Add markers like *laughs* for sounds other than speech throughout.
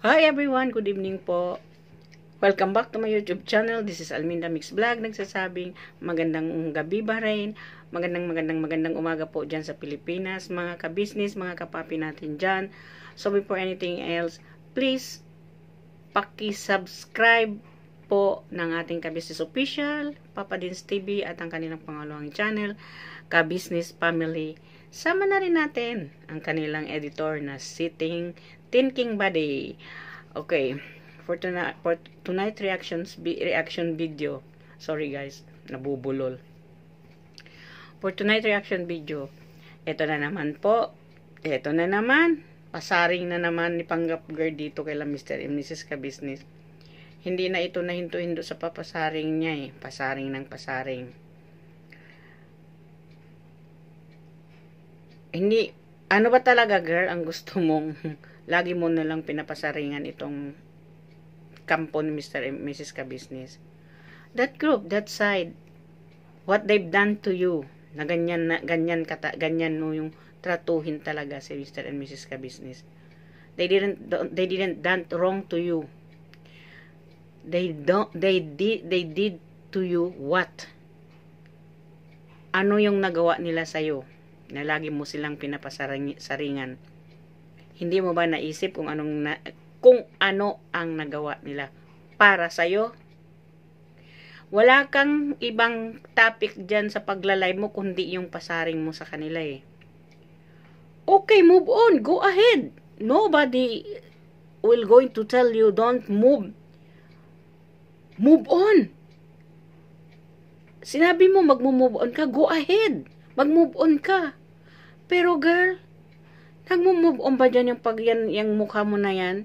Hi everyone! Good evening po. Welcome back to my YouTube channel. This is Alminda Mix Vlog. Nagsasabing magandang gabi ba rin. Magandang magandang magandang umaga po dyan sa Pilipinas. Mga kabisnes, mga kapapi natin dyan. So before anything else, please paki-subscribe po ng ating Kabisnes Official, Papa Dins TV at ang kanilang pangalawang channel, Kabisnes Family. Sama na rin natin ang kanilang editor na sitting thinking body. Okay. For, tonight, for tonight reactions reaction video. Sorry guys, nabubulol. For tonight reaction video, ito na naman po. Ito na naman. Pasaring na naman ni Panggap Girl dito kay Mr. and Mrs. Kabisnes. Hindi na ito nahinto-hinto sa papasaring niya eh. Pasaring ng pasaring. Hindi, ano ba talaga girl ang gusto mong lagi mo na lang pinapasaringan itong kampo ni Mr. and Mrs. Kabisnes. That group, that side, what they've done to you, na ganyan, na, ganyan, kata, ganyan no yung tratuhin talaga si Mr. and Mrs. Kabisnes. They didn't, they didn't done wrong to you. They don't, they did, they did to you what? Ano yung nagawa nila sa'yo na lagi mo silang pinapasaringan? Hindi mo ba naisip kung anong na, kung ano ang nagawa nila para sa iyo? Wala kang ibang topic diyan sa paglalay mo kundi yung pasaring mo sa kanila eh. Okay, move on. Go ahead. Nobody will going to tell you don't move. Move on. Sinabi mo magmo-move on ka, go ahead. Mag-move on ka. Pero girl, Nagmo-move on ba dyan yung, pag yan, yung mukha mo na yan?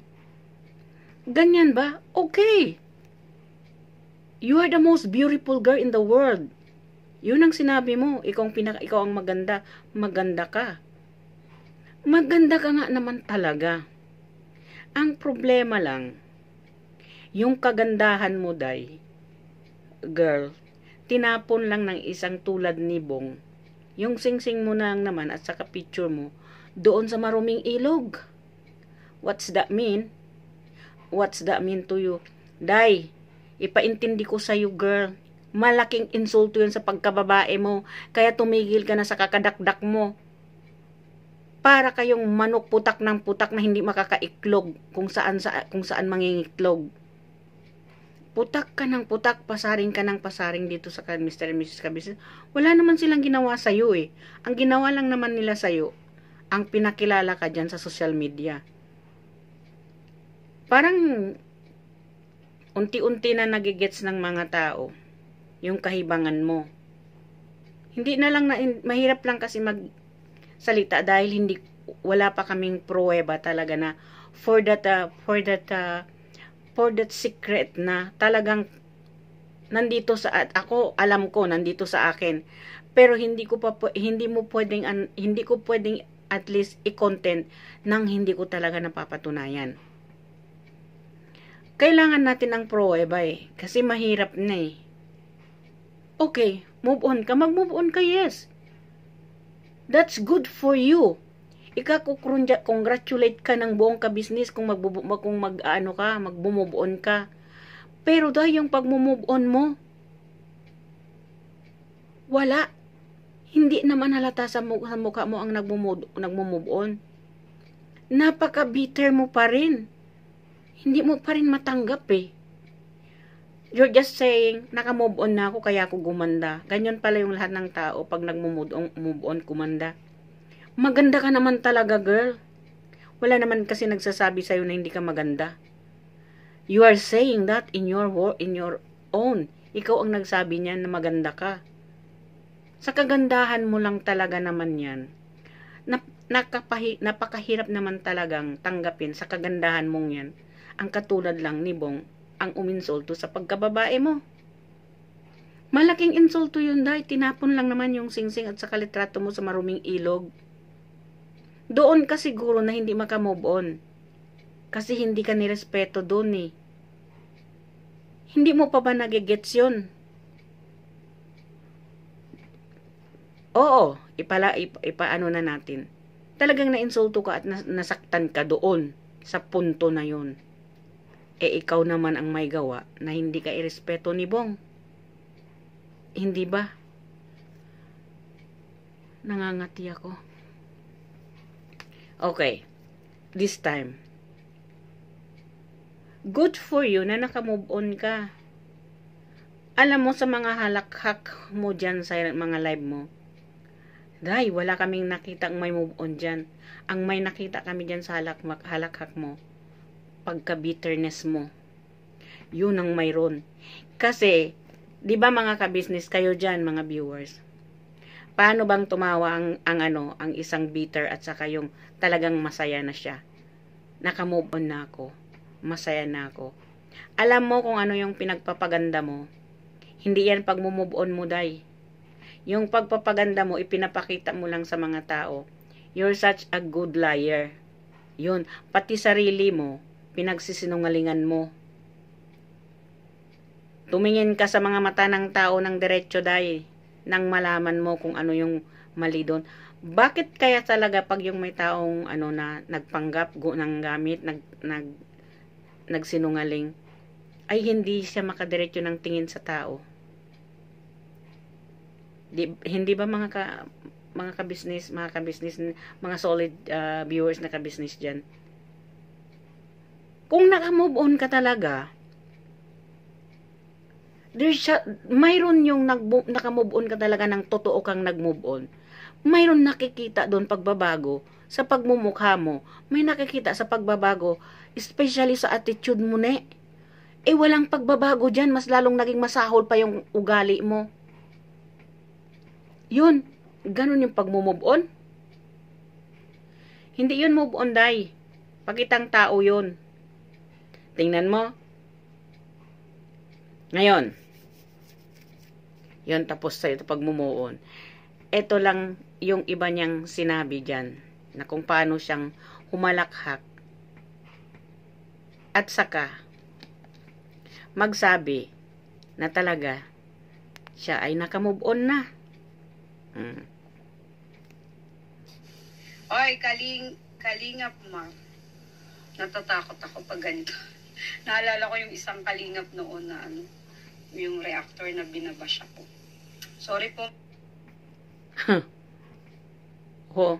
Ganyan ba? Okay. You are the most beautiful girl in the world. Yun ang sinabi mo. Ikaw ang, pinaka, ikaw ang maganda. Maganda ka. Maganda ka nga naman talaga. Ang problema lang, yung kagandahan mo, Day, girl, tinapon lang ng isang tulad ni Bong. Yung singsing mo na naman at saka picture mo, doon sa maruming ilog. What's that mean? What's that mean to you? Day, ipaintindi ko sa'yo girl. Malaking insulto yun sa pagkababae mo. Kaya tumigil ka na sa kakadakdak mo. Para kayong manok putak ng putak na hindi makakaiklog kung saan, sa, kung saan mangingiklog. Putak ka ng putak, pasaring ka ng pasaring dito sa Mr. and Mrs. Kabis. Wala naman silang ginawa sa'yo eh. Ang ginawa lang naman nila sa'yo, ang pinakilala ka dyan sa social media. Parang unti-unti na nagigets ng mga tao yung kahibangan mo. Hindi na lang, na, mahirap lang kasi magsalita dahil hindi, wala pa kaming pruweba talaga na for that, uh, for that, uh, for that secret na talagang nandito sa at ako alam ko nandito sa akin pero hindi ko pa hindi mo pwedeng hindi ko pwedeng at least i-content nang hindi ko talaga napapatunayan. Kailangan natin ng pro eh, kasi mahirap na eh. Okay, move on ka, mag-move on ka, yes. That's good for you. Ika-congratulate ka ng buong ka-business kung, magbubu- kung mag-ano ka, mag-move on ka. Pero dahil yung pag-move on mo, wala hindi naman halata sa, mukha, mo ang nagmo-move on. Napaka-bitter mo pa rin. Hindi mo pa rin matanggap eh. You're just saying, naka-move on na ako kaya ako gumanda. Ganyan pala yung lahat ng tao pag nagmumove on, move on gumanda. Maganda ka naman talaga, girl. Wala naman kasi nagsasabi sa'yo na hindi ka maganda. You are saying that in your in your own. Ikaw ang nagsabi niya na maganda ka. Sa kagandahan mo lang talaga naman yan. Nap napakahirap naman talagang tanggapin sa kagandahan mong yan ang katulad lang ni Bong ang uminsulto sa pagkababae mo. Malaking insulto yun dahil tinapon lang naman yung singsing at sa kalitrato mo sa maruming ilog. Doon ka siguro na hindi makamove on. Kasi hindi ka nirespeto doon eh. Hindi mo pa ba nagigets yun? Oo, ipala, ipa, ipaano na natin. Talagang nainsulto ka at nasaktan ka doon sa punto na yon. Eh ikaw naman ang may gawa na hindi ka irespeto ni Bong. Hindi ba? Nangangati ako. Okay. This time. Good for you na nakamove on ka. Alam mo sa mga halakhak mo dyan sa mga live mo, Day, wala kaming nakita ang may move on dyan. Ang may nakita kami dyan sa halakmak, halakhak mo, pagka-bitterness mo. Yun ang mayroon. Kasi, di ba mga ka-business kayo dyan, mga viewers? Paano bang tumawa ang, ang ano, ang isang bitter at saka yung talagang masaya na siya? Nakamove on na ako. Masaya na ako. Alam mo kung ano yung pinagpapaganda mo. Hindi yan pag move on mo, day yung pagpapaganda mo, ipinapakita mo lang sa mga tao. You're such a good liar. Yun, pati sarili mo, pinagsisinungalingan mo. Tumingin ka sa mga mata ng tao ng diretso dahil nang malaman mo kung ano yung mali doon. Bakit kaya talaga pag yung may taong ano na nagpanggap go, ng gamit, nag, nag, nagsinungaling, ay hindi siya makadiretso ng tingin sa tao? Di, hindi ba mga ka, mga ka-business, mga ka-business, mga solid uh, viewers na ka-business dyan? Kung naka-move on ka talaga, there's a, mayroon yung nag, naka-move on ka talaga ng totoo kang nag-move on. Mayroon nakikita doon pagbabago sa pagmumukha mo. May nakikita sa pagbabago, especially sa attitude mo ne. Eh walang pagbabago dyan, mas lalong naging masahol pa yung ugali mo. Yun, ganun yung pagmo move on. Hindi yun move on, day. Pagitang tao yun. Tingnan mo. Ngayon, yun tapos sa ito pagmo move on. Ito lang yung iba niyang sinabi dyan na kung paano siyang humalakhak at saka magsabi na talaga siya ay nakamove on na. Mm. Oy, kaling, kalingap, ma. Natatakot ako pag ganito. *laughs* Naalala ko yung isang kalingap noon na ano, yung reactor na binabash ako. Sorry po. Huh. *laughs* Ho.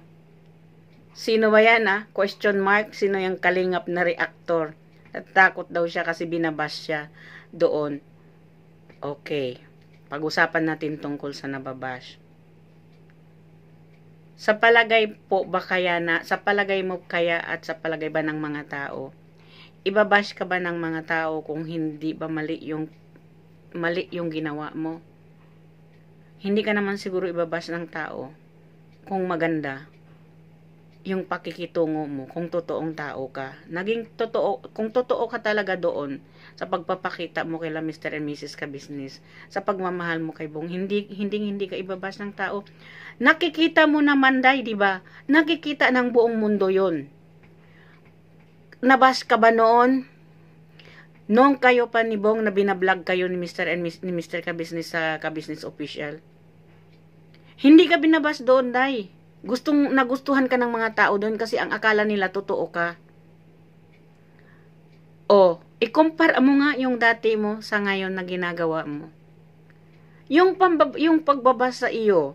Sino ba yan ha? Ah? Question mark, sino yung kalingap na reactor? Natakot daw siya kasi binabash siya doon. Okay. Pag-usapan natin tungkol sa nababash. Sa palagay po ba kaya na, sa palagay mo kaya at sa palagay ba ng mga tao, ibabash ka ba ng mga tao kung hindi ba mali yung, mali yung ginawa mo? Hindi ka naman siguro ibabash ng tao kung maganda yung pakikitungo mo kung totoong tao ka. Naging totoo, kung totoo ka talaga doon, sa pagpapakita mo kay Mr. and Mrs. ka business, sa pagmamahal mo kay Bong, hindi hindi hindi ka ibabas ng tao. Nakikita mo naman day, 'di ba? Nakikita ng buong mundo 'yon. Nabas ka ba noon? Noong kayo pa ni Bong na binablog kayo ni Mr. and Miss, ni Mr. Kabisnes sa Kabisnes Official. Hindi ka binabas doon, Day. Gustong nagustuhan ka ng mga tao doon kasi ang akala nila totoo ka. Oh, ikumpara mo nga yung dati mo sa ngayon na ginagawa mo. Yung, pambab- yung pagbaba sa iyo,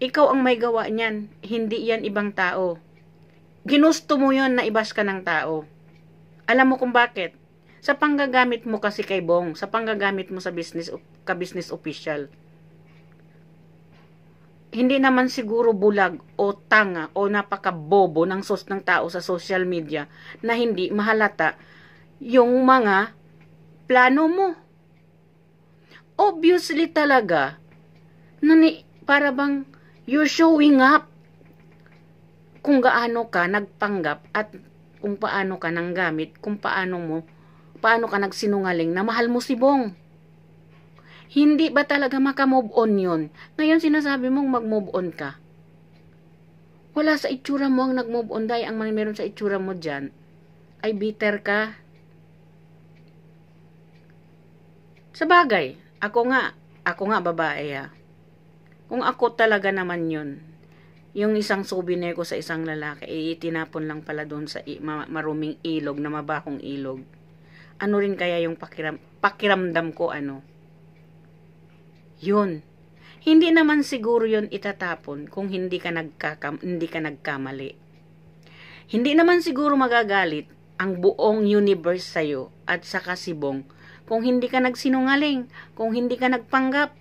ikaw ang may gawa niyan, hindi yan ibang tao. Ginusto mo yon na ibas ka ng tao. Alam mo kung bakit? Sa panggagamit mo kasi kay Bong, sa panggagamit mo sa business ka business official. Hindi naman siguro bulag o tanga o napakabobo ng sos ng tao sa social media na hindi mahalata yung mga plano mo. Obviously talaga, nani, para bang you're showing up kung gaano ka nagpanggap at kung paano ka nang gamit, kung paano mo, paano ka nagsinungaling na mahal mo si Bong. Hindi ba talaga makamove on yon? Ngayon sinasabi mong mag-move on ka. Wala sa itsura mo ang nag-move on dahil ang meron sa itsura mo dyan ay bitter ka, Sabagay, ako nga, ako nga babae ah. Kung ako talaga naman yun, yung isang souvenir ko sa isang lalaki, eh, itinapon lang pala doon sa maruming ilog na mabahong ilog. Ano rin kaya yung pakiram, pakiramdam ko ano? Yun. Hindi naman siguro yun itatapon kung hindi ka, nagkakam, hindi ka nagkamali. Hindi naman siguro magagalit ang buong universe sa'yo at sa kasibong kung hindi ka nagsinungaling, kung hindi ka nagpanggap.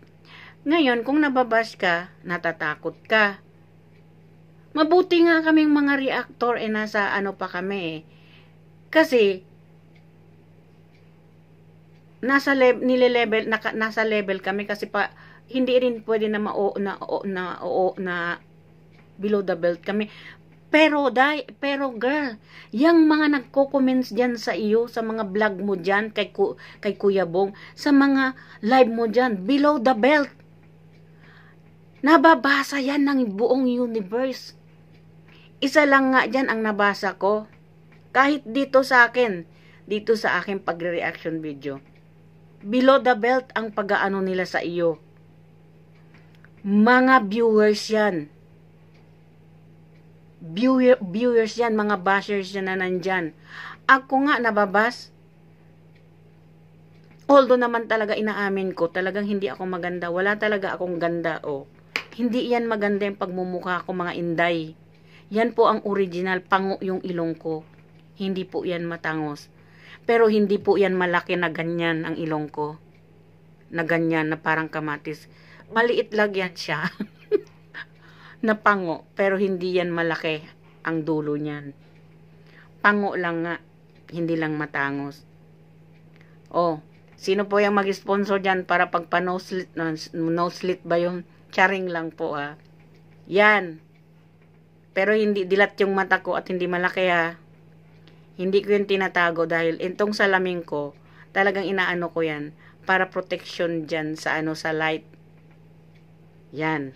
Ngayon, kung nababas ka, natatakot ka. Mabuti nga kaming mga reactor eh nasa ano pa kami eh. Kasi nasa le nile-level naka, nasa level kami kasi pa hindi rin pwede na ma na o, na o, na below the belt kami pero, dai, pero girl, yung mga nagko-comments dyan sa iyo, sa mga vlog mo dyan, kay, ku, kay Kuya Bong, sa mga live mo dyan, below the belt, nababasa yan ng buong universe. Isa lang nga dyan ang nabasa ko. Kahit dito sa akin, dito sa aking pagre-reaction video. Below the belt ang pag-aano nila sa iyo. Mga viewers yan viewer, viewers yan, mga bashers yan na nandyan. Ako nga nababas, although naman talaga inaamin ko, talagang hindi ako maganda, wala talaga akong ganda, o. Oh. Hindi yan maganda yung pagmumukha ko, mga inday. Yan po ang original, pango yung ilong ko. Hindi po yan matangos. Pero hindi po yan malaki na ganyan ang ilong ko. Na ganyan, na parang kamatis. Maliit lang yan siya. *laughs* na pango, pero hindi yan malaki ang dulo niyan. Pango lang nga, hindi lang matangos. Oh, sino po yung mag-sponsor diyan para pagpa no slit, ba yun? Charing lang po ha. Ah? Yan. Pero hindi dilat yung mata ko at hindi malaki ha. Ah. Hindi ko yung tinatago dahil itong salamin ko, talagang inaano ko yan para protection dyan sa ano sa light. Yan.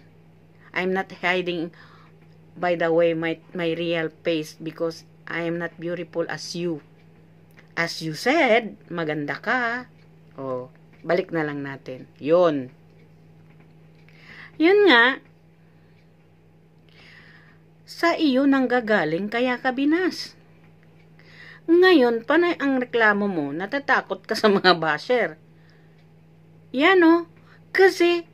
I'm not hiding by the way my my real face because I am not beautiful as you. As you said, maganda ka. Oh, balik na lang natin. 'Yun. 'Yun nga. Sa iyo nanggagaling kaya ka binas. Ngayon, panay ang reklamo mo, natatakot ka sa mga basher. Yan o, oh, kasi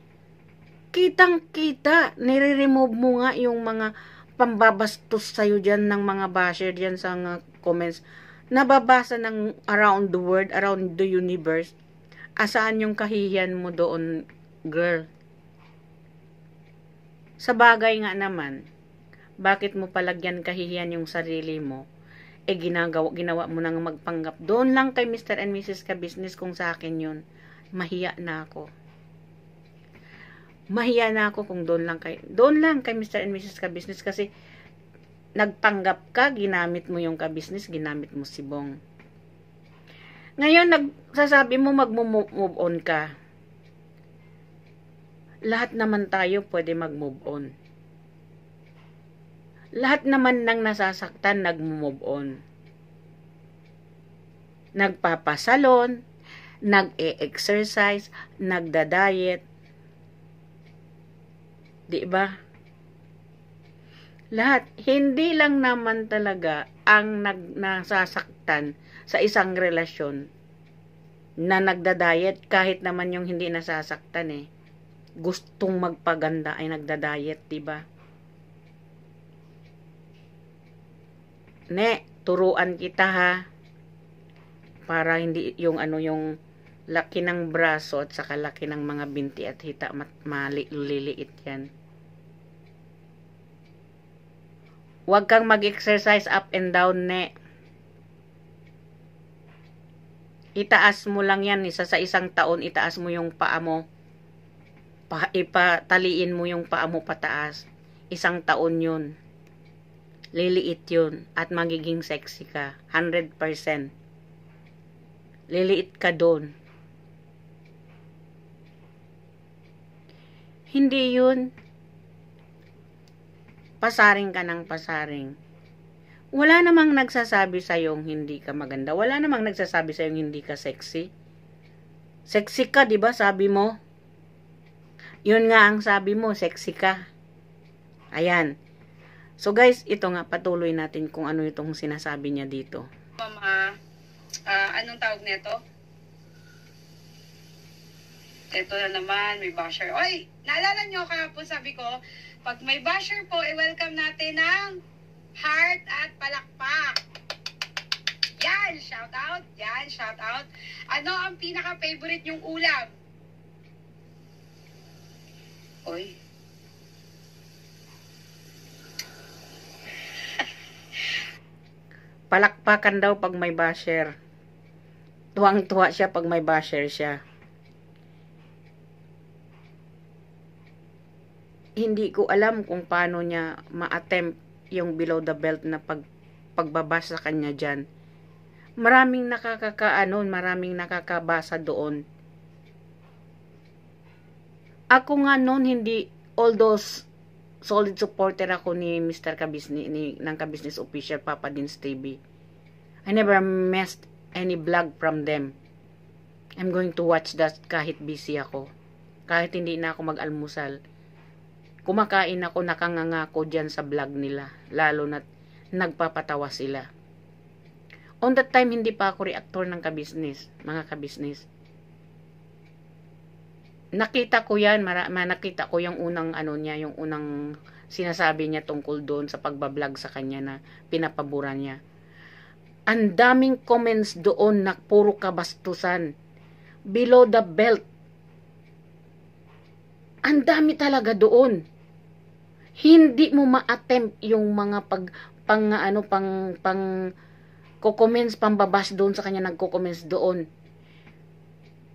kitang-kita, nire-remove mo nga yung mga pambabastos sa'yo dyan ng mga basher dyan sa uh, comments. Nababasa ng around the world, around the universe. Asaan yung kahihiyan mo doon, girl? Sa bagay nga naman, bakit mo palagyan kahihiyan yung sarili mo? Eh, ginagawa, ginawa mo nang magpanggap. Doon lang kay Mr. and Mrs. Ka-Business kung sa akin yun. Mahiya na ako mahiya na ako kung doon lang kay doon lang kay Mr. and Mrs. ka kasi nagpanggap ka, ginamit mo yung ka-business, ginamit mo si Bong. Ngayon, nagsasabi mo mag-move on ka. Lahat naman tayo pwede mag-move on. Lahat naman nang nasasaktan nag-move on. Nagpapasalon, nag-e-exercise, nagda-diet, Di ba? Lahat. Hindi lang naman talaga ang nag, nasasaktan sa isang relasyon na nagda-diet kahit naman yung hindi nasasaktan eh. Gustong magpaganda ay nagda-diet, di ba? Ne, turuan kita ha. Para hindi yung ano yung laki ng braso at saka laki ng mga binti at hita mali, liliit yan. Huwag kang mag-exercise up and down, ne. Itaas mo lang yan. Isa sa isang taon, itaas mo yung paa mo. Pa, ipataliin mo yung paa mo pataas. Isang taon yun. Liliit yun. At magiging sexy ka. 100%. Liliit ka doon. Hindi yun pasaring ka ng pasaring. Wala namang nagsasabi sa yung hindi ka maganda. Wala namang nagsasabi sa yung hindi ka sexy. Sexy ka, 'di ba? Sabi mo. 'Yun nga ang sabi mo, sexy ka. Ayan. So guys, ito nga patuloy natin kung ano itong sinasabi niya dito. Mama, uh, anong tawag nito? Ito na naman, may basher. Oy, naalala niyo po sabi ko, pag may basher po, i-welcome natin ng heart at palakpak. Yan, shout out. Yan, shout out. Ano ang pinaka-favorite yung ulam? Oy. Palakpakan daw pag may basher. Tuwang-tuwa siya pag may basher siya. hindi ko alam kung paano niya ma-attempt yung below the belt na pag, pagbabas sa kanya dyan. Maraming nakakakaano, maraming nakakabasa doon. Ako nga noon hindi, although solid supporter ako ni Mr. Kabisni, ni, ng Kabisnes Official, Papa Dins TV. I never missed any vlog from them. I'm going to watch that kahit busy ako. Kahit hindi na ako mag-almusal kumakain ako nakanganga ko dyan sa vlog nila lalo na nagpapatawa sila on that time hindi pa ako reactor ng kabisnes mga kabisnes nakita ko yan, mara, nakita ko yung unang ano niya, yung unang sinasabi niya tungkol doon sa pagbablog sa kanya na pinapabura niya. Ang daming comments doon na puro kabastusan. Below the belt. Ang dami talaga doon hindi mo ma-attempt yung mga pag pang ano pang pang ko-comments pambabas doon sa kanya nagko-comments doon.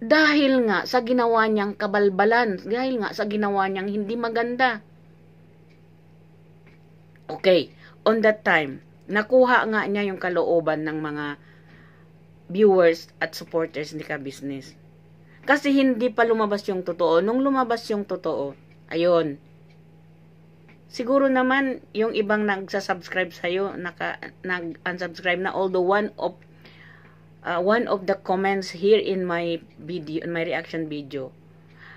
Dahil nga sa ginawa niyang kabalbalan, dahil nga sa ginawa niyang hindi maganda. Okay, on that time, nakuha nga niya yung kalooban ng mga viewers at supporters ni Ka Business. Kasi hindi pa lumabas yung totoo. Nung lumabas yung totoo, ayon siguro naman yung ibang nagsasubscribe sa'yo, naka, nag-unsubscribe na, although one of uh, one of the comments here in my video, in my reaction video,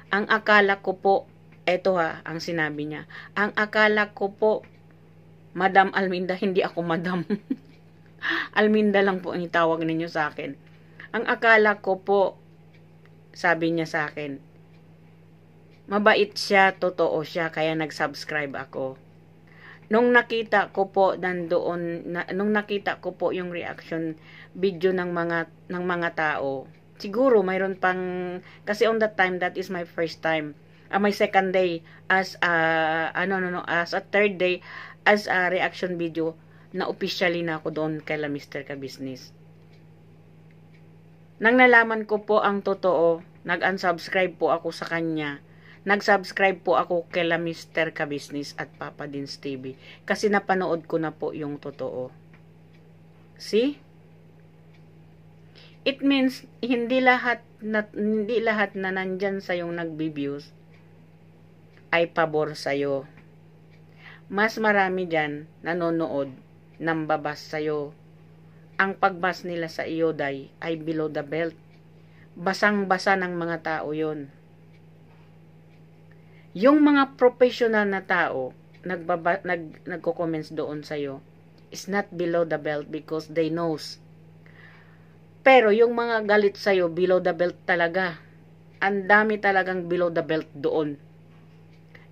ang akala ko po, eto ha, ang sinabi niya, ang akala ko po, Madam Alminda, hindi ako Madam. *laughs* Alminda lang po ang itawag ninyo sa akin. Ang akala ko po, sabi niya sa akin, Mabait siya, totoo siya, kaya nag-subscribe ako. Nung nakita ko po nandoon, na, nung nakita ko po yung reaction video ng mga ng mga tao, siguro mayroon pang kasi on that time that is my first time uh, my second day as a uh, ano no no as a third day as a reaction video na officially na ako doon kay la Mr. Ka Business. Nang nalaman ko po ang totoo, nag-unsubscribe po ako sa kanya. Nag-subscribe po ako kila Mr. Kabisnis at Papa Dins TV kasi napanood ko na po yung totoo. See? It means hindi lahat na hindi lahat na nandyan sa yung nagbi-views ay pabor sa iyo. Mas marami diyan nanonood nang babas sa iyo. Ang pagbas nila sa iyo day ay below the belt. Basang-basa ng mga tao 'yon yung mga professional na tao nagbaba, nag, nagko-comments doon sa sa'yo is not below the belt because they knows. Pero yung mga galit sa sa'yo, below the belt talaga. Ang dami talagang below the belt doon.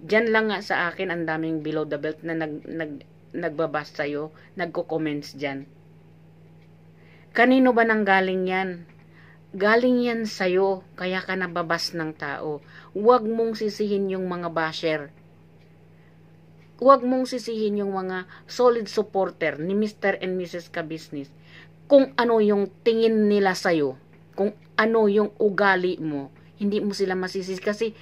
Diyan lang nga sa akin ang daming below the belt na nag, nag, nagbabas sa'yo, nagko-comments diyan. Kanino ba nang galing yan? Galing yan sa'yo, kaya ka nababas ng tao. Huwag mong sisihin yung mga basher. Huwag mong sisihin yung mga solid supporter ni Mr. and Mrs. Kabisnis. Kung ano yung tingin nila sa'yo, kung ano yung ugali mo, hindi mo sila masisisi. Kasi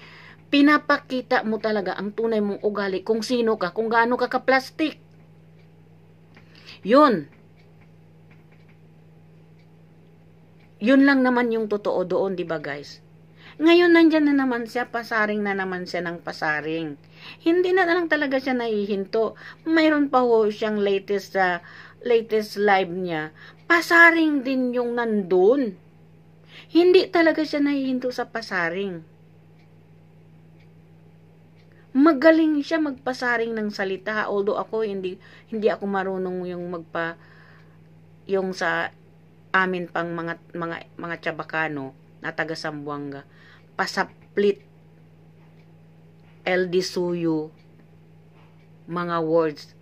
pinapakita mo talaga ang tunay mong ugali, kung sino ka, kung gaano ka ka-plastic. Yun, Yun lang naman yung totoo doon, di ba guys? Ngayon, nandyan na naman siya, pasaring na naman siya ng pasaring. Hindi na lang talaga siya nahihinto. Mayroon pa ho siyang latest, uh, latest live niya. Pasaring din yung nandun. Hindi talaga siya nahihinto sa pasaring. Magaling siya magpasaring ng salita although ako hindi hindi ako marunong yung magpa yung sa amin pang mga mga mga Chabacano na taga Sambuanga pasaplit LD Suyo mga words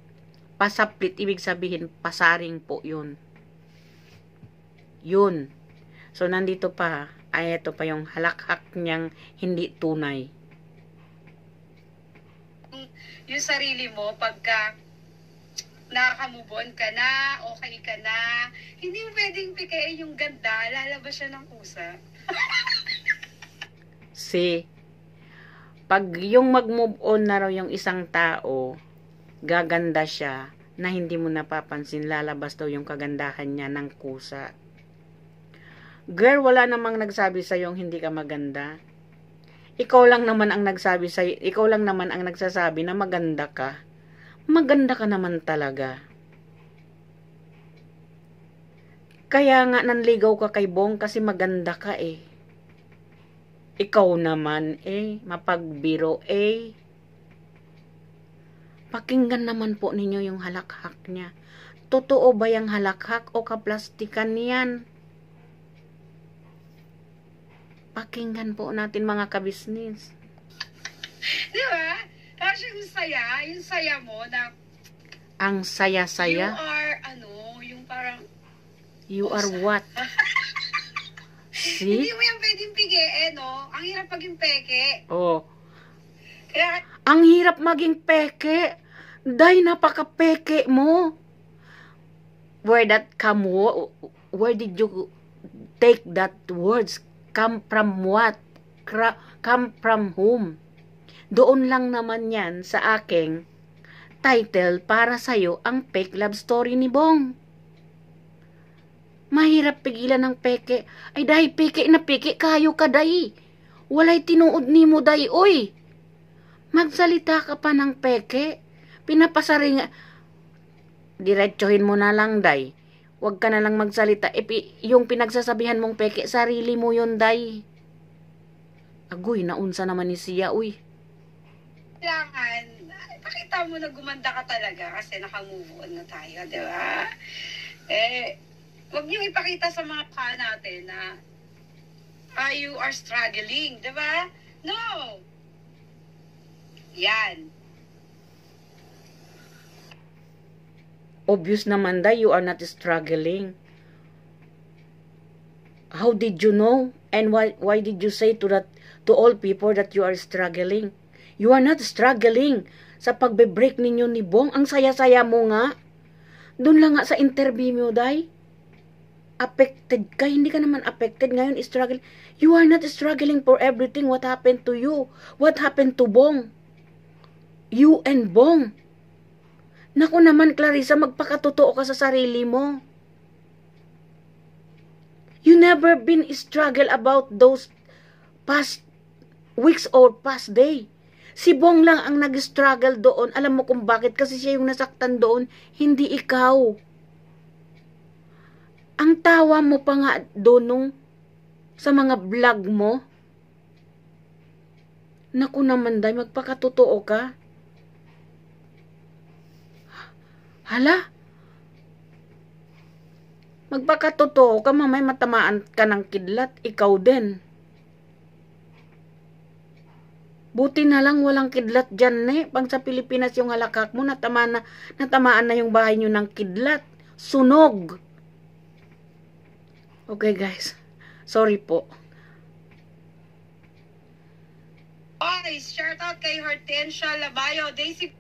pasaplit ibig sabihin pasaring po yun yun so nandito pa ay ito pa yung halakhak niyang hindi tunay yung sarili mo pagka nakamove on ka na, okay ka na. Hindi mo pwedeng pikein yung ganda, lalabas siya ng kusa. See, *laughs* pag yung mag-move on na raw yung isang tao, gaganda siya na hindi mo napapansin, lalabas daw yung kagandahan niya ng kusa. Girl, wala namang nagsabi sa yung hindi ka maganda. Ikaw lang naman ang nagsabi sa ikaw lang naman ang nagsasabi na maganda ka maganda ka naman talaga. Kaya nga nanligaw ka kay Bong kasi maganda ka eh. Ikaw naman eh, mapagbiro eh. Pakinggan naman po ninyo yung halakhak niya. Totoo ba yung halakhak o kaplastikan niyan? Pakinggan po natin mga kabisnis. Di ba? yung saya, yung saya mo na ang saya-saya. You are, ano, yung parang... You oh, are what? *laughs* See? Hindi mo yan pwedeng pigein, no? Ang hirap maging peke. Oo. Oh. Kaya... Ang hirap maging peke. Day, napaka-peke mo. Where that come, where did you take that words? Come from what? Come from whom? Doon lang naman yan sa aking title para sa'yo ang fake love story ni Bong. Mahirap pigilan ng peke. Ay dahi peke na peke kayo ka dahi. Walay tinuod ni mo dahi oy. Magsalita ka pa ng peke. Pinapasaring... Diretsohin mo na lang dahi. Huwag ka na lang magsalita. E, yung pinagsasabihan mong peke, sarili mo yon day. Agoy, naunsa naman ni siya, oy kailangan, pakita mo na gumanda ka talaga kasi naka-move on na tayo, di ba? Eh, huwag niyo ipakita sa mga ka natin na uh, you are struggling, di ba? No! Yan. Obvious naman da, you are not struggling. How did you know? And why, why did you say to that to all people that you are struggling? You are not struggling sa pagbe-break ninyo ni Bong. Ang saya-saya mo nga. Doon lang nga sa interview mo, Day. Affected ka. Hindi ka naman affected. Ngayon, struggling. You are not struggling for everything what happened to you. What happened to Bong. You and Bong. Naku naman, Clarissa, magpakatotoo ka sa sarili mo. You never been struggle about those past weeks or past day. Si Bong lang ang nag-struggle doon. Alam mo kung bakit? Kasi siya yung nasaktan doon, hindi ikaw. Ang tawa mo pa nga doon nung sa mga vlog mo. Naku naman day, magpakatotoo ka. Hala? Magpakatotoo ka, mamay matamaan ka ng kidlat, ikaw din. Buti na lang walang kidlat dyan ne. Pang sa Pilipinas yung alakak mo, natama na, natamaan na yung bahay nyo ng kidlat. Sunog. Okay guys, sorry po. Oy, shout out kay Hortensia Labayo. Daisy,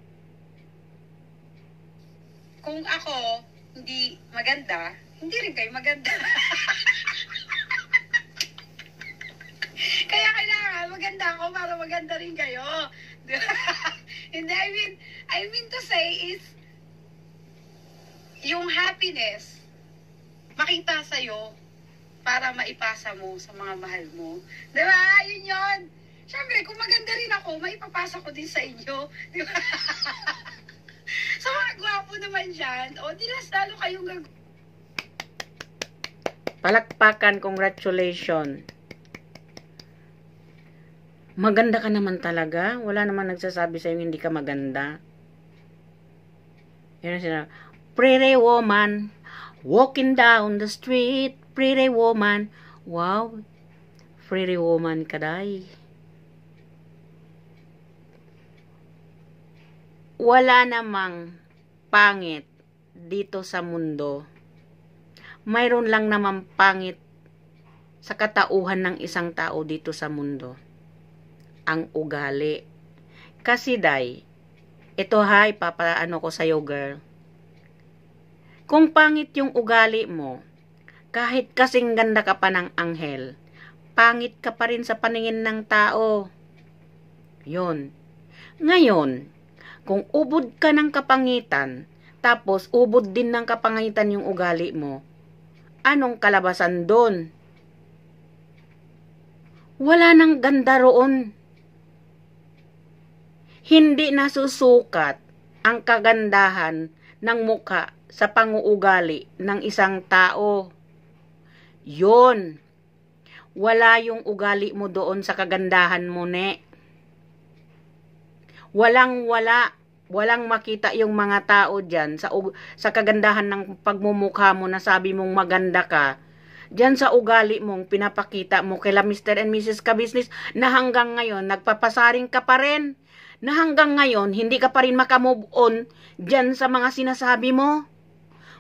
kung ako hindi maganda, hindi rin kayo maganda. *laughs* Kaya kailangan maganda ako para maganda rin kayo. *laughs* And I mean, I mean to say is, yung happiness, makita sa'yo para maipasa mo sa mga mahal mo. Di ba? Yun yun. Siyempre, kung maganda rin ako, maipapasa ko din sa inyo. *laughs* Di ba? so, mga gwapo naman dyan. O, di las lalo kayong gag... Palakpakan, congratulations. Maganda ka naman talaga. Wala naman nagsasabi sa'yo hindi ka maganda. Yan ang sinabi. Pretty woman, walking down the street. Pretty woman, wow, pretty woman ka day. Wala namang pangit dito sa mundo. Mayroon lang naman pangit sa katauhan ng isang tao dito sa mundo ang ugali. Kasi day, ito hay ipapaano ko sa girl. Kung pangit yung ugali mo, kahit kasing ganda ka pa ng anghel, pangit ka pa rin sa paningin ng tao. Yun. Ngayon, kung ubod ka ng kapangitan, tapos ubod din ng kapangitan yung ugali mo, anong kalabasan doon? Wala nang ganda roon. Hindi nasusukat ang kagandahan ng mukha sa panguugali ng isang tao. Yon. Wala yung ugali mo doon sa kagandahan mo, ne. Walang wala. Walang makita yung mga tao diyan sa, sa kagandahan ng pagmumukha mo na sabi mong maganda ka Diyan sa ugali mong pinapakita mo kila Mr. and Mrs. Kabisnis na hanggang ngayon nagpapasaring ka pa rin na hanggang ngayon hindi ka pa rin makamove on dyan sa mga sinasabi mo?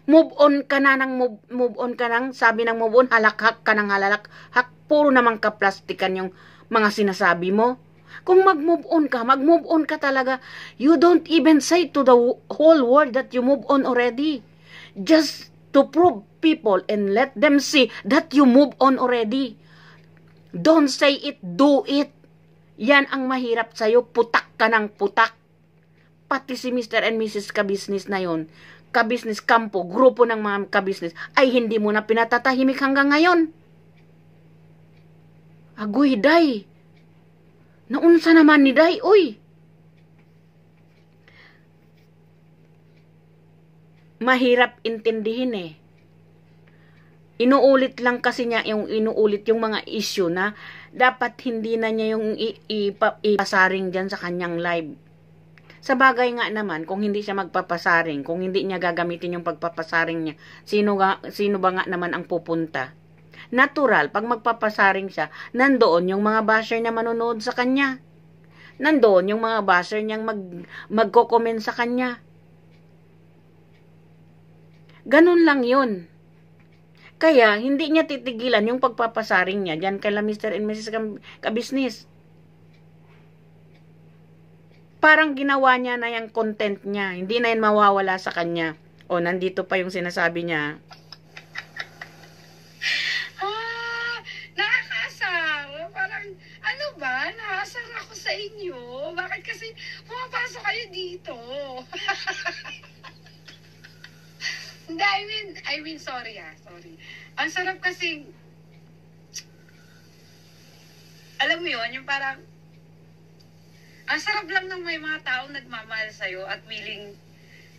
Move on ka na ng move, move on ka nang sabi ng move on, halakhak ka ng halalak, hak, puro naman kaplastikan yung mga sinasabi mo. Kung mag-move on ka, mag-move on ka talaga. You don't even say to the whole world that you move on already. Just to prove people and let them see that you move on already. Don't say it, do it. Yan ang mahirap sa'yo, putak kanang putak. Pati si Mr. and Mrs. Kabisnis na yon, kabisnis kampo, grupo ng mga kabisnis, ay hindi mo na pinatatahimik hanggang ngayon. Agoy, day. Naunsa naman ni day, uy. mahirap intindihin eh. Inuulit lang kasi niya yung inuulit yung mga issue na dapat hindi na niya yung ipasaring dyan sa kanyang live. Sa bagay nga naman, kung hindi siya magpapasaring, kung hindi niya gagamitin yung pagpapasaring niya, sino, ga, sino ba nga naman ang pupunta? Natural, pag magpapasaring siya, nandoon yung mga basher na manonood sa kanya. Nandoon yung mga basher niyang mag, magko-comment sa kanya. Ganun lang yun. Kaya, hindi niya titigilan yung pagpapasaring niya Diyan kay Mr. and Mrs. Kabisnes. Parang ginawa niya na yung content niya. Hindi na yun mawawala sa kanya. O, nandito pa yung sinasabi niya. Ah, nakakasar. Parang, ano ba? Nakasar ako sa inyo. Bakit kasi pumapasok kayo dito? *laughs* Hindi, I mean, I mean, sorry ah, sorry. Ang sarap kasi, alam mo yon yung parang, ang sarap lang nung may mga taong nagmamahal sa'yo at willing,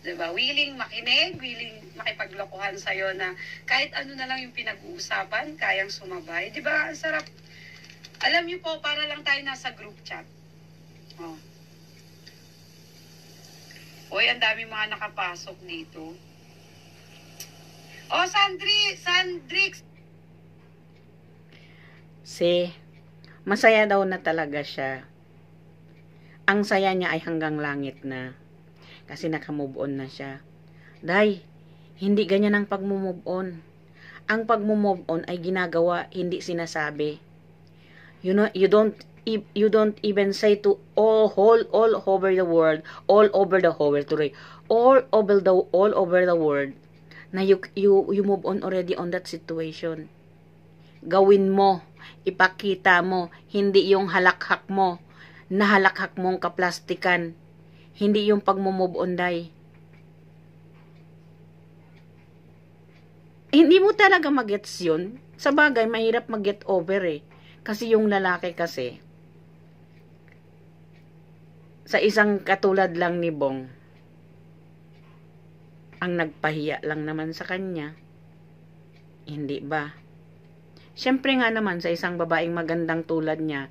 di ba, willing makinig, willing makipaglokohan sa'yo na kahit ano na lang yung pinag-uusapan, kayang sumabay. Di ba, ang sarap. Alam niyo po, para lang tayo nasa group chat. Oh. Uy, ang dami mga nakapasok dito. O, oh, Sandri, Sandrix. Si, masaya daw na talaga siya. Ang saya niya ay hanggang langit na. Kasi nakamove on na siya. Day, hindi ganyan ang pagmumove on. Ang pagmumove on ay ginagawa, hindi sinasabi. You know, you don't e-, you don't even say to all whole all over the world all over the whole world all over the all over the world na you, you, you move on already on that situation. Gawin mo, ipakita mo, hindi yung halakhak mo, na halakhak mong kaplastikan, hindi yung pag-move on day. Eh, hindi mo talaga magets yun. Sa bagay, mahirap mag-get over eh. Kasi yung lalaki kasi, sa isang katulad lang ni Bong, ang nagpahiya lang naman sa kanya. Hindi ba? Siyempre nga naman sa isang babaeng magandang tulad niya,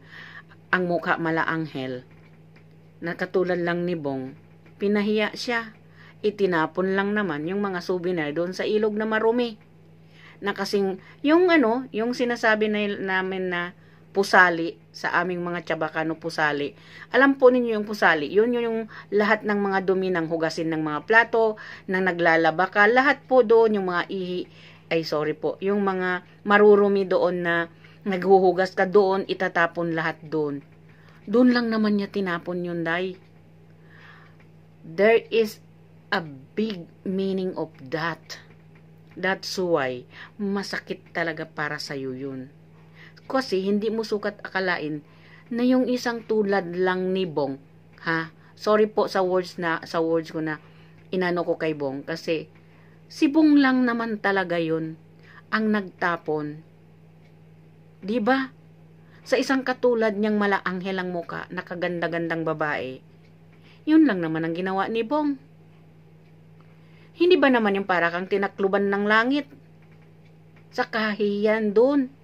ang mukha mala anghel, na lang ni Bong, pinahiya siya. Itinapon lang naman yung mga souvenir doon sa ilog na marumi. Na kasing, yung ano, yung sinasabi na, namin na pusali sa aming mga Chabacano pusali. Alam po ninyo yung pusali, yun yung lahat ng mga dumi ng hugasin ng mga plato, ng naglalaba ka, lahat po doon yung mga ihi, ay sorry po, yung mga marurumi doon na naghuhugas ka doon, itatapon lahat doon. Doon lang naman niya tinapon yun, day. There is a big meaning of that. That's why, masakit talaga para sa'yo yun. Kasi hindi mo sukat akalain na yung isang tulad lang ni Bong, ha? Sorry po sa words na sa words ko na inano ko kay Bong kasi si Bong lang naman talaga yon ang nagtapon. 'Di ba? Sa isang katulad niyang malaanghel ang muka, nakaganda-gandang babae. 'Yun lang naman ang ginawa ni Bong. Hindi ba naman yung para kang tinakluban ng langit? Sa kahiyan doon.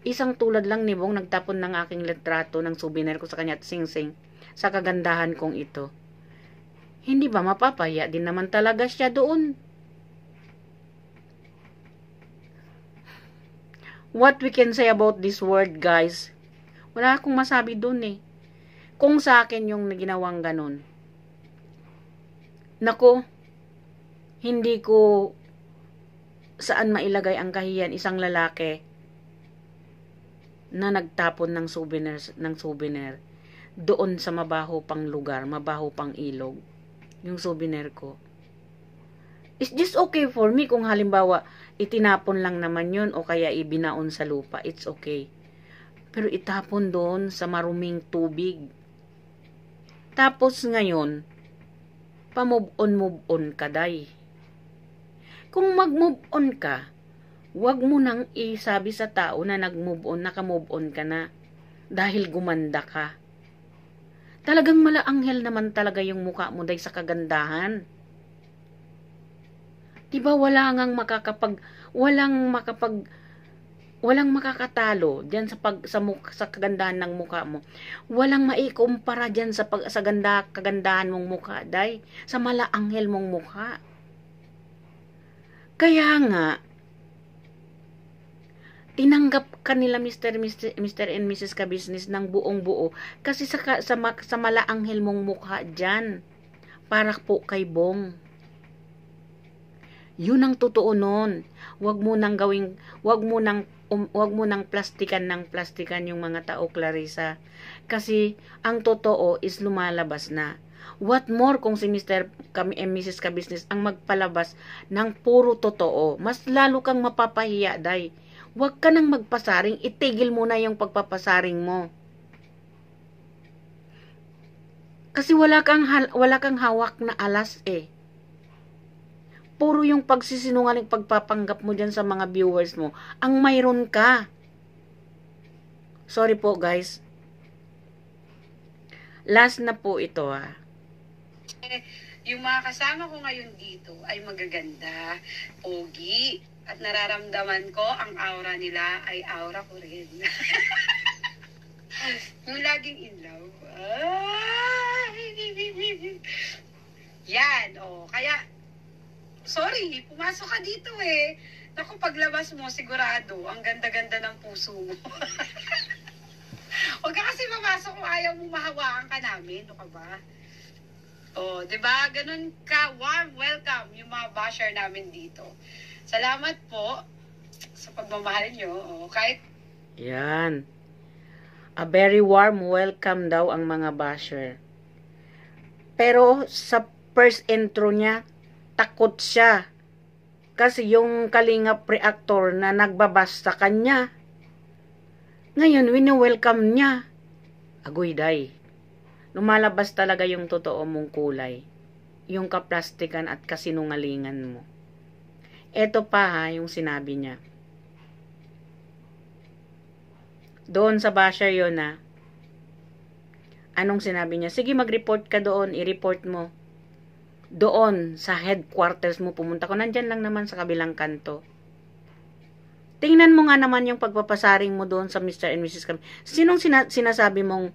Isang tulad lang ni Bong nagtapon ng aking litrato ng souvenir ko sa kanya at singsing -sing sa kagandahan kong ito. Hindi ba mapapaya din naman talaga siya doon? What we can say about this world, guys? Wala akong masabi doon eh. Kung sa akin yung naginawang ganun. Nako, hindi ko saan mailagay ang kahiyan isang lalaki na nagtapon ng souvenir, ng souvenir doon sa mabaho pang lugar, mabaho pang ilog, yung souvenir ko. It's just okay for me kung halimbawa itinapon lang naman yun o kaya ibinaon sa lupa, it's okay. Pero itapon doon sa maruming tubig. Tapos ngayon, pa-move on, move on ka, day. Kung mag-move on ka, Huwag mo nang isabi sa tao na nag-move on, naka-move on ka na dahil gumanda ka. Talagang malaanghel naman talaga yung mukha mo dahil sa kagandahan. Diba wala ngang makakapag, walang makapag, walang makakatalo diyan sa pag sa muk, sa kagandahan ng mukha mo. Walang maikumpara diyan sa pag, sa ganda kagandahan mong mukha day sa malaanghel mong mukha. Kaya nga tinanggap kanila Mr. Mr. Mr. and Mrs. Kabisnes ng buong buo kasi sa, sa, sa malaanghel mong mukha diyan para po kay Bong. Yun ang totoo noon Huwag mo nang gawing, huwag mo nang um, wag mo nang plastikan ng plastikan yung mga tao, Clarissa. Kasi ang totoo is lumalabas na. What more kung si Mr. Kami and eh, Mrs. Kabisnes ang magpalabas ng puro totoo. Mas lalo kang mapapahiya, day. Huwag ka nang magpasaring, itigil mo na yung pagpapasaring mo. Kasi wala kang, wala kang hawak na alas eh. Puro yung pagsisinungaling pagpapanggap mo dyan sa mga viewers mo. Ang mayroon ka. Sorry po guys. Last na po ito ah. Eh, yung mga kasama ko ngayon dito ay magaganda, pogi, at nararamdaman ko, ang aura nila ay aura ko rin. *laughs* yung laging in love. Yan, oh. Kaya, sorry, pumasok ka dito eh. Naku, paglabas mo, sigurado, ang ganda-ganda ng puso mo. *laughs* Huwag ka kasi mamasok kung ayaw mo mahawakan ka namin, no ka ba? Oh, 'di ba? Ganun ka warm welcome yung mga basher namin dito. Salamat po sa pagmamahal nyo. O, kahit... Yan. A very warm welcome daw ang mga basher. Pero sa first intro niya, takot siya. Kasi yung kalingap reactor na nagbabasta kanya. Ngayon, wini-welcome niya. Agoy day. Lumalabas talaga yung totoo mong kulay. Yung kaplastikan at kasinungalingan mo. Ito pa ha, yung sinabi niya. Doon sa basher yon na Anong sinabi niya? Sige, mag-report ka doon, i-report mo. Doon, sa headquarters mo pumunta ko. Nandyan lang naman sa kabilang kanto. Tingnan mo nga naman yung pagpapasaring mo doon sa Mr. and Mrs. Kami. Sinong sina- sinasabi mong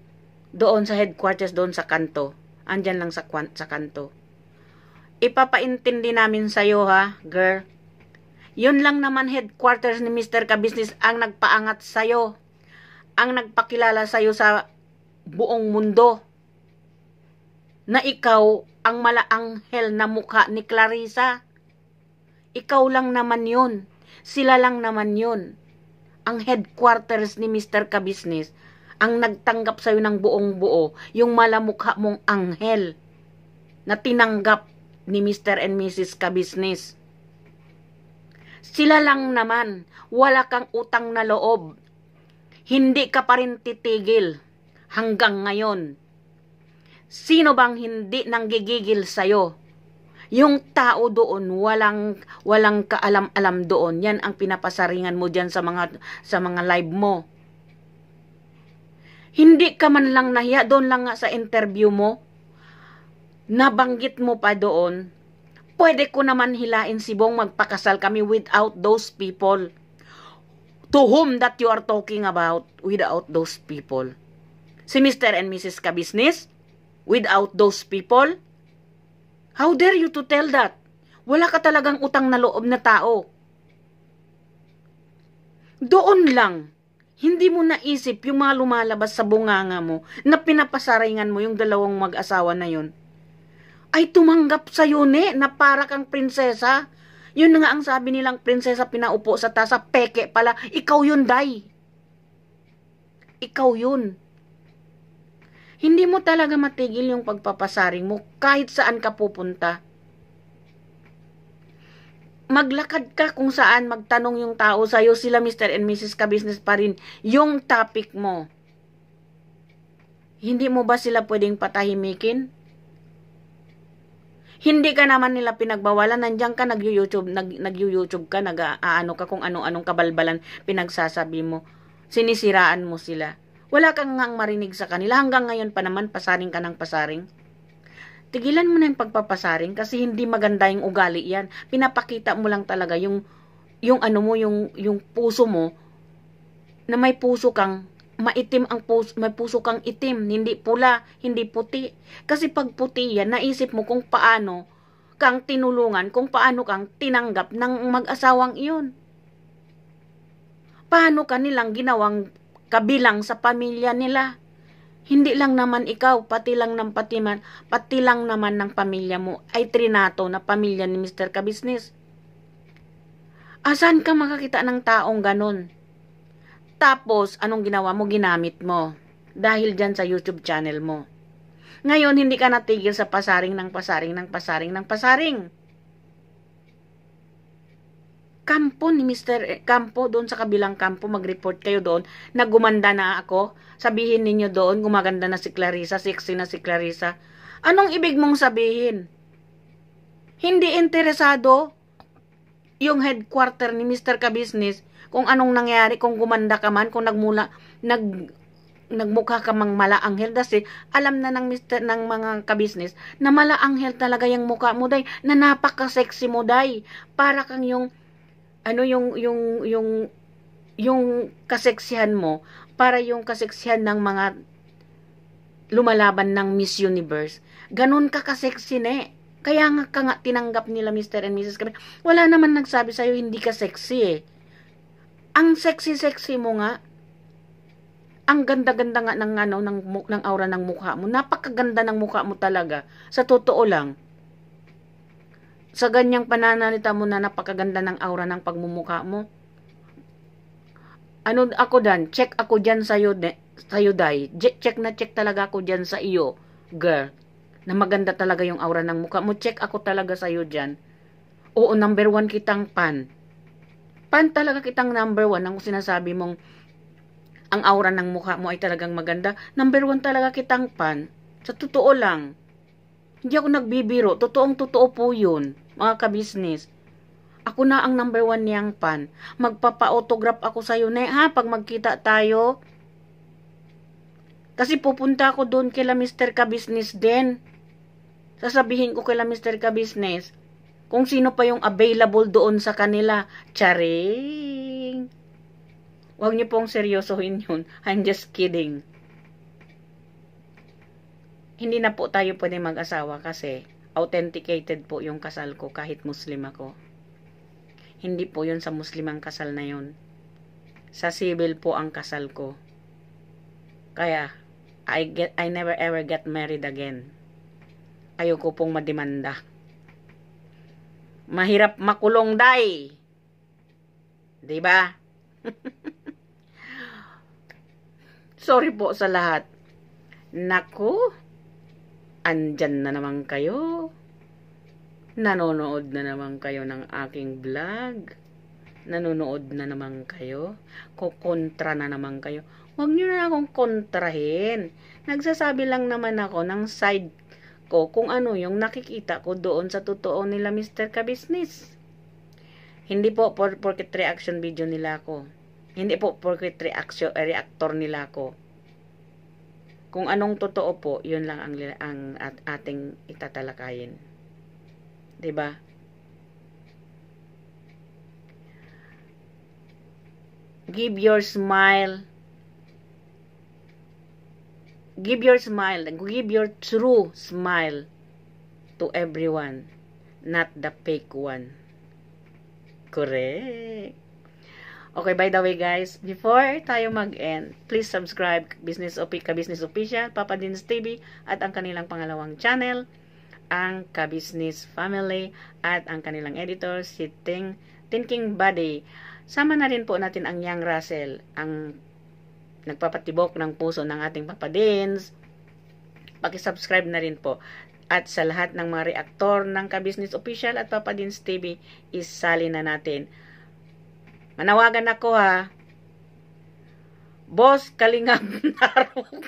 doon sa headquarters, doon sa kanto? Andyan lang sa, sa kanto. Ipapaintindi namin sa'yo ha, girl. Yun lang naman headquarters ni Mr. Kabisnes ang nagpaangat sa'yo. Ang nagpakilala sa'yo sa buong mundo. Na ikaw ang malaanghel na mukha ni Clarissa. Ikaw lang naman yun. Sila lang naman yun. Ang headquarters ni Mr. Kabisnes ang nagtanggap sa'yo ng buong buo, yung malamukha mong anghel na tinanggap ni Mr. and Mrs. Kabisnes. Sila lang naman, wala kang utang na loob. Hindi ka pa rin titigil hanggang ngayon. Sino bang hindi nang nanggigigil sa'yo? Yung tao doon, walang walang kaalam-alam doon. Yan ang pinapasaringan mo diyan sa mga sa mga live mo. Hindi ka man lang nahiya doon lang nga sa interview mo. Nabanggit mo pa doon Pwede ko naman hilain si Bong magpakasal kami without those people. To whom that you are talking about without those people. Si Mr. and Mrs. Kabisnes without those people. How dare you to tell that? Wala ka talagang utang na loob na tao. Doon lang, hindi mo naisip yung mga lumalabas sa bunganga mo na pinapasaringan mo yung dalawang mag-asawa na yun ay tumanggap sa yun na para kang prinsesa. Yun nga ang sabi nilang prinsesa pinaupo sa tasa, peke pala. Ikaw yun, day. Ikaw yun. Hindi mo talaga matigil yung pagpapasaring mo kahit saan ka pupunta. Maglakad ka kung saan magtanong yung tao sa'yo, sila Mr. and Mrs. Ka-Business pa rin yung topic mo. Hindi mo ba sila pwedeng patahimikin? Hindi ka naman nila pinagbawalan. Nandiyan ka, nag-YouTube, nag-YouTube ka, nag-aano ka kung anong anong kabalbalan pinagsasabi mo. Sinisiraan mo sila. Wala kang ngang marinig sa kanila. Hanggang ngayon pa naman, pasaring ka ng pasaring. Tigilan mo na yung pagpapasaring kasi hindi maganda yung ugali yan. Pinapakita mo lang talaga yung, yung ano mo, yung, yung puso mo na may puso kang maitim ang puso, may puso kang itim, hindi pula, hindi puti. Kasi pag puti yan, naisip mo kung paano kang tinulungan, kung paano kang tinanggap ng mag-asawang iyon. Paano ka nilang ginawang kabilang sa pamilya nila? Hindi lang naman ikaw, pati lang ng pati man, pati lang naman ng pamilya mo ay trinato na pamilya ni Mr. Kabisnes. Asan ka makakita ng taong ganon? Tapos, anong ginawa mo? Ginamit mo. Dahil dyan sa YouTube channel mo. Ngayon, hindi ka natigil sa pasaring ng pasaring ng pasaring ng pasaring. Kampo ni Mr. Eh, kampo, doon sa kabilang kampo, mag-report kayo doon na gumanda na ako. Sabihin ninyo doon, gumaganda na si Clarissa, sexy na si Clarissa. Anong ibig mong sabihin? Hindi interesado yung headquarter ni Mr. Kabusiness kung anong nangyari, kung gumanda ka man, kung nagmula, nag, nagmukha ka mang malaanghel kasi alam na ng, mister, ng mga kabisnes na malaanghel talaga yung mukha mo day na napaka-sexy mo day para kang yung ano yung yung yung yung kaseksihan mo para yung kaseksihan ng mga lumalaban ng Miss Universe ganun ka kaseksi na eh. kaya nga ka nga tinanggap nila Mr. and Mrs. Kabisnes wala naman nagsabi sa'yo hindi ka sexy eh ang sexy-sexy mo nga. Ang ganda-ganda nga ng ano ng ng aura ng mukha mo. Napakaganda ng mukha mo talaga. Sa totoo lang. Sa ganyang pananalita mo na napakaganda ng aura ng pagmumukha mo. Ano ako dan? Check ako diyan sa iyo, sa iyo dai. Check na check talaga ako diyan sa iyo, girl. Na maganda talaga yung aura ng mukha mo. Check ako talaga sa iyo diyan. Oo, number one kitang pan pan talaga kitang number one ang sinasabi mong ang aura ng mukha mo ay talagang maganda, number one talaga kitang fan. Sa totoo lang. Hindi ako nagbibiro. Totoong totoo po yun, mga kabisnes. Ako na ang number one niyang fan. Magpapa-autograph ako sa'yo, ne, ha? Pag magkita tayo. Kasi pupunta ako doon kila Mr. Kabisnes din. Sasabihin ko kila Mr. Kabisnes, kung sino pa yung available doon sa kanila. Charing! Huwag niyo pong seryosohin yun. I'm just kidding. Hindi na po tayo pwede mag-asawa kasi authenticated po yung kasal ko kahit Muslim ako. Hindi po yun sa Muslimang kasal na yun. Sa civil po ang kasal ko. Kaya, I, get, I never ever get married again. Ayoko pong madimanda. Mahirap makulong, day. Di ba? *laughs* Sorry po sa lahat. Naku, andyan na naman kayo. Nanonood na naman kayo ng aking vlog. Nanonood na naman kayo. Kukontra na naman kayo. Huwag nyo na akong kontrahin. Nagsasabi lang naman ako ng side ko kung ano yung nakikita ko doon sa totoo nila Mr. Kabisnis. Hindi po por porket reaction video nila ako. Hindi po porket reaction eh, reactor nila ako. Kung anong totoo po, yun lang ang, ang at, ating itatalakayin. 'Di ba? Give your smile give your smile, give your true smile to everyone, not the fake one. Correct. Okay, by the way guys, before tayo mag-end, please subscribe Business Opi Business Official, Papa Dins TV at ang kanilang pangalawang channel, ang Kabusiness Family at ang kanilang editor si Ting Thinking Buddy. Sama na rin po natin ang Yang Russell, ang nagpapatibok ng puso ng ating Papa Dins. Pakisubscribe na rin po. At sa lahat ng mga reaktor ng Kabusiness Official at Papa Dins TV, isali na natin. Manawagan ako ha. Boss, kalingap *laughs* narong.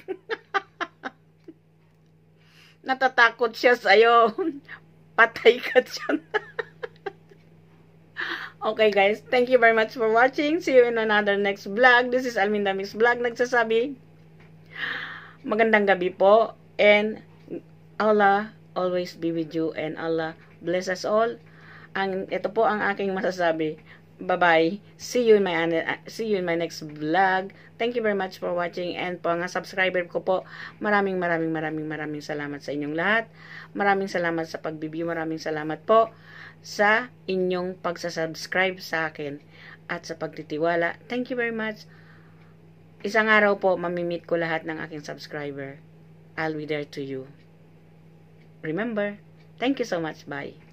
Natatakot siya sa'yo. *laughs* Patay ka siya. *laughs* Okay guys, thank you very much for watching. See you in another next vlog. This is Alminda Mix Vlog. Nagsasabi, magandang gabi po. And Allah always be with you. And Allah bless us all. Ang, ito po ang aking masasabi. Bye-bye. See you in my uh, see you in my next vlog. Thank you very much for watching and po nga subscriber ko po. Maraming maraming maraming maraming salamat sa inyong lahat. Maraming salamat sa pag-view. Maraming salamat po sa inyong pagsasubscribe sa akin at sa pagtitiwala. Thank you very much. Isang araw po, mamimit ko lahat ng aking subscriber. I'll be there to you. Remember, thank you so much. Bye.